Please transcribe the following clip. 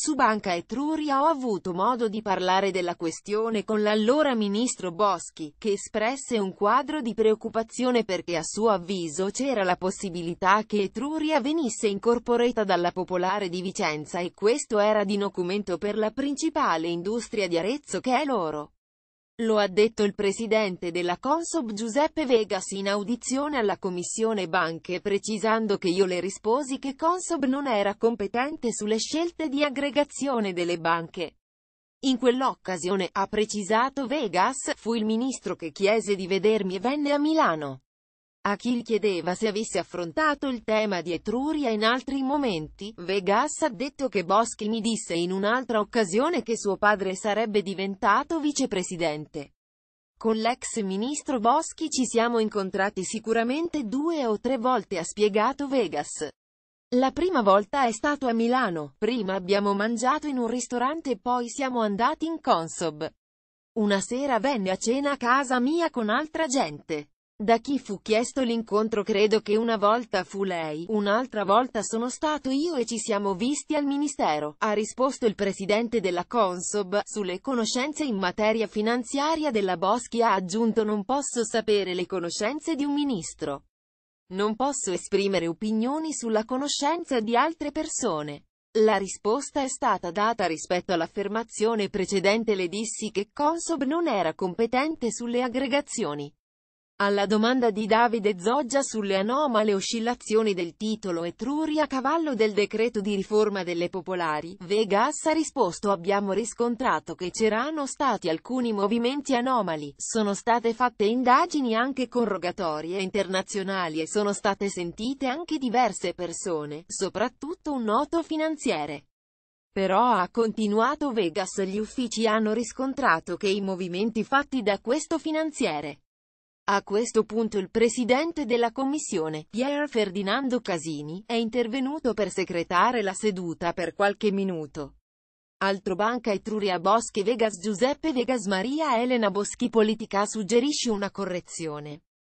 Su Banca Etruria ho avuto modo di parlare della questione con l'allora ministro Boschi, che espresse un quadro di preoccupazione perché a suo avviso c'era la possibilità che Etruria venisse incorporata dalla Popolare di Vicenza e questo era di documento per la principale industria di Arezzo che è l'oro. Lo ha detto il presidente della Consob Giuseppe Vegas in audizione alla Commissione Banche precisando che io le risposi che Consob non era competente sulle scelte di aggregazione delle banche. In quell'occasione, ha precisato Vegas, fu il ministro che chiese di vedermi e venne a Milano. A Achille chiedeva se avesse affrontato il tema di Etruria in altri momenti, Vegas ha detto che Boschi mi disse in un'altra occasione che suo padre sarebbe diventato vicepresidente. Con l'ex ministro Boschi ci siamo incontrati sicuramente due o tre volte ha spiegato Vegas. La prima volta è stato a Milano, prima abbiamo mangiato in un ristorante e poi siamo andati in Consob. Una sera venne a cena a casa mia con altra gente. Da chi fu chiesto l'incontro credo che una volta fu lei, un'altra volta sono stato io e ci siamo visti al Ministero, ha risposto il presidente della Consob, sulle conoscenze in materia finanziaria della Boschi ha aggiunto non posso sapere le conoscenze di un ministro. Non posso esprimere opinioni sulla conoscenza di altre persone. La risposta è stata data rispetto all'affermazione precedente le dissi che Consob non era competente sulle aggregazioni. Alla domanda di Davide Zoggia sulle anomale oscillazioni del titolo Etruria a cavallo del decreto di riforma delle popolari, Vegas ha risposto abbiamo riscontrato che c'erano stati alcuni movimenti anomali, sono state fatte indagini anche con rogatorie internazionali e sono state sentite anche diverse persone, soprattutto un noto finanziere. Però ha continuato Vegas gli uffici hanno riscontrato che i movimenti fatti da questo finanziere a questo punto il presidente della commissione, Pier Ferdinando Casini, è intervenuto per secretare la seduta per qualche minuto. Altro banca Etruria Boschi Vegas Giuseppe Vegas Maria Elena Boschi Politica suggerisce una correzione.